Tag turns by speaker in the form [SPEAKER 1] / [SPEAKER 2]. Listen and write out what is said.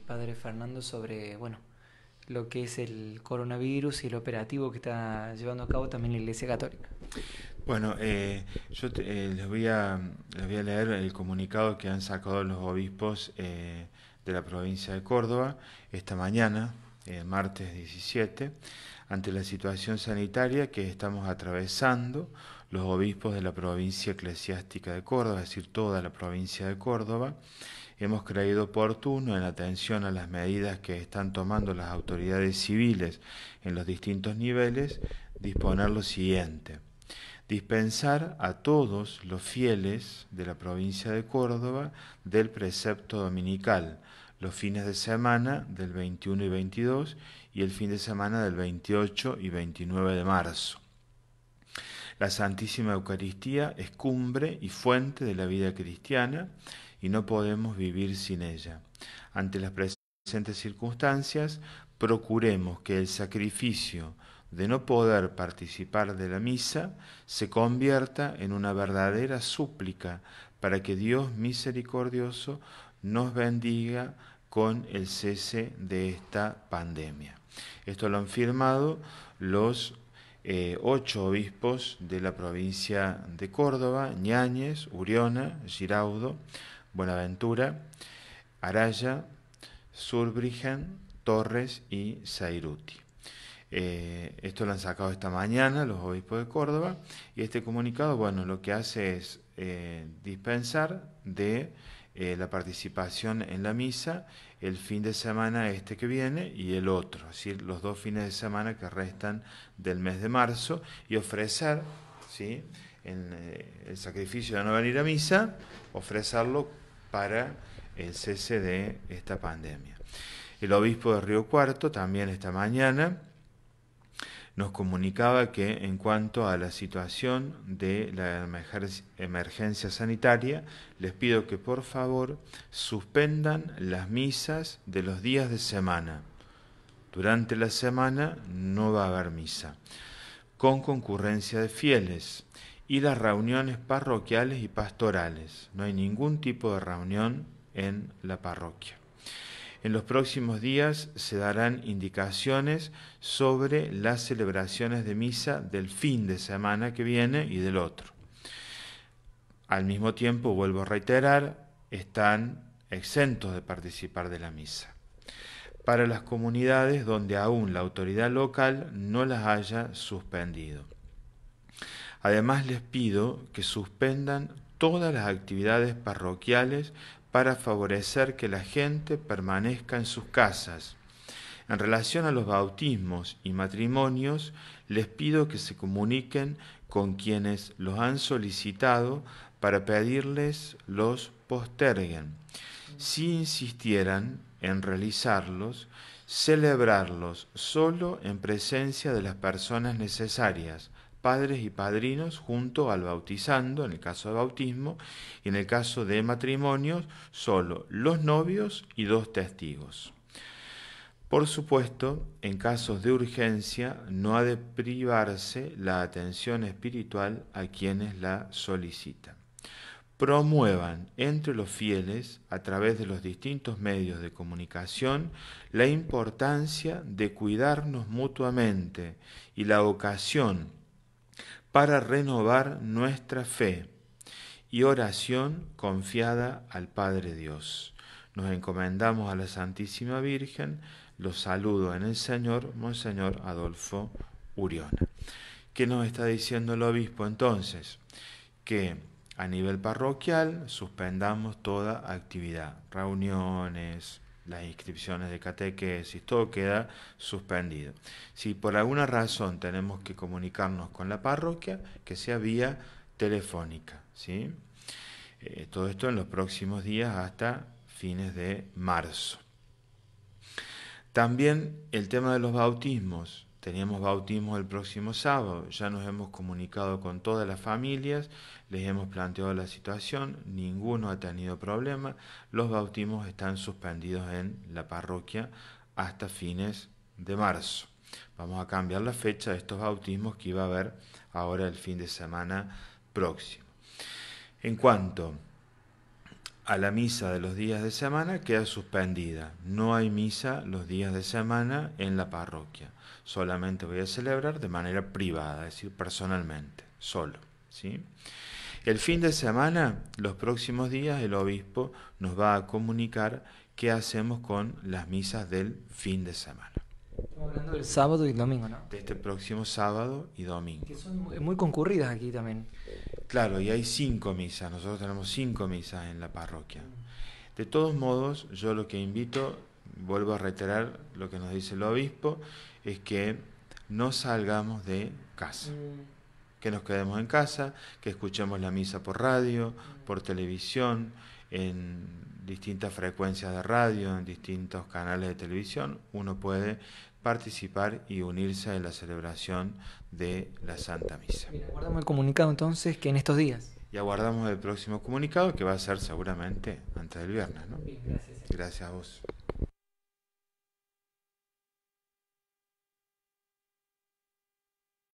[SPEAKER 1] padre Fernando sobre, bueno, lo que es el coronavirus y el operativo que está llevando a cabo también la Iglesia Católica. Bueno, eh, yo eh, les, voy a, voy a leer el comunicado que han sacado los obispos eh, de la provincia de Córdoba esta mañana, martes 17, ante la situación sanitaria que estamos atravesando los obispos de la provincia eclesiástica de Córdoba, es decir, toda la provincia de Córdoba hemos creído oportuno, en atención a las medidas que están tomando las autoridades civiles en los distintos niveles, disponer lo siguiente. Dispensar a todos los fieles de la provincia de Córdoba del precepto dominical, los fines de semana del 21 y 22 y el fin de semana del 28 y 29 de marzo. La Santísima Eucaristía es cumbre y fuente de la vida cristiana y no podemos vivir sin ella. Ante las presentes circunstancias, procuremos que el sacrificio de no poder participar de la misa se convierta en una verdadera súplica para que Dios misericordioso nos bendiga con el cese de esta pandemia. Esto lo han firmado los eh, ocho obispos de la provincia de Córdoba, Ñáñez, Uriona, Giraudo, Buenaventura, Araya, Surbrigen, Torres y Zairuti. Eh, esto lo han sacado esta mañana los obispos de Córdoba y este comunicado, bueno, lo que hace es eh, dispensar de eh, la participación en la misa el fin de semana este que viene y el otro, es decir, los dos fines de semana que restan del mes de marzo y ofrecer, ¿sí? En, el sacrificio de no venir a misa, ofrecerlo para el cese de esta pandemia. El obispo de Río Cuarto también esta mañana nos comunicaba que en cuanto a la situación de la emergencia sanitaria, les pido que por favor suspendan las misas de los días de semana. Durante la semana no va a haber misa, con concurrencia de fieles y las reuniones parroquiales y pastorales. No hay ningún tipo de reunión en la parroquia. En los próximos días se darán indicaciones sobre las celebraciones de misa del fin de semana que viene y del otro. Al mismo tiempo, vuelvo a reiterar, están exentos de participar de la misa. Para las comunidades donde aún la autoridad local no las haya suspendido. Además les pido que suspendan todas las actividades parroquiales para favorecer que la gente permanezca en sus casas. En relación a los bautismos y matrimonios, les pido que se comuniquen con quienes los han solicitado para pedirles los posterguen. Si insistieran en realizarlos, celebrarlos solo en presencia de las personas necesarias, padres y padrinos junto al bautizando, en el caso de bautismo, y en el caso de matrimonios, solo los novios y dos testigos. Por supuesto, en casos de urgencia no ha de privarse la atención espiritual a quienes la solicitan. Promuevan entre los fieles, a través de los distintos medios de comunicación, la importancia de cuidarnos mutuamente y la ocasión para renovar nuestra fe y oración confiada al Padre Dios. Nos encomendamos a la Santísima Virgen. Los saludo en el Señor, Monseñor Adolfo Uriona. ¿Qué nos está diciendo el obispo entonces? Que a nivel parroquial suspendamos toda actividad, reuniones, las inscripciones de catequesis, todo queda suspendido. Si por alguna razón tenemos que comunicarnos con la parroquia, que sea vía telefónica. ¿sí? Eh, todo esto en los próximos días hasta fines de marzo. También el tema de los bautismos. Teníamos bautismos el próximo sábado, ya nos hemos comunicado con todas las familias, les hemos planteado la situación, ninguno ha tenido problema, los bautismos están suspendidos en la parroquia hasta fines de marzo. Vamos a cambiar la fecha de estos bautismos que iba a haber ahora el fin de semana próximo. En cuanto a la misa de los días de semana queda suspendida. No hay misa los días de semana en la parroquia. Solamente voy a celebrar de manera privada, es decir, personalmente, solo. ¿sí? El fin de semana, los próximos días, el obispo nos va a comunicar qué hacemos con las misas del fin de semana. Estamos hablando del sábado y domingo, ¿no? De este próximo sábado y domingo. Que son muy concurridas aquí también. Claro, y hay cinco misas, nosotros tenemos cinco misas en la parroquia. De todos modos, yo lo que invito, vuelvo a reiterar lo que nos dice el obispo, es que no salgamos de casa, mm. que nos quedemos en casa, que escuchemos la misa por radio, mm. por televisión, en distintas frecuencias de radio, en distintos canales de televisión, uno puede participar y unirse en la celebración de la Santa Misa. Y aguardamos el comunicado entonces que en estos días. Y aguardamos el próximo comunicado que va a ser seguramente antes del viernes. Gracias a vos.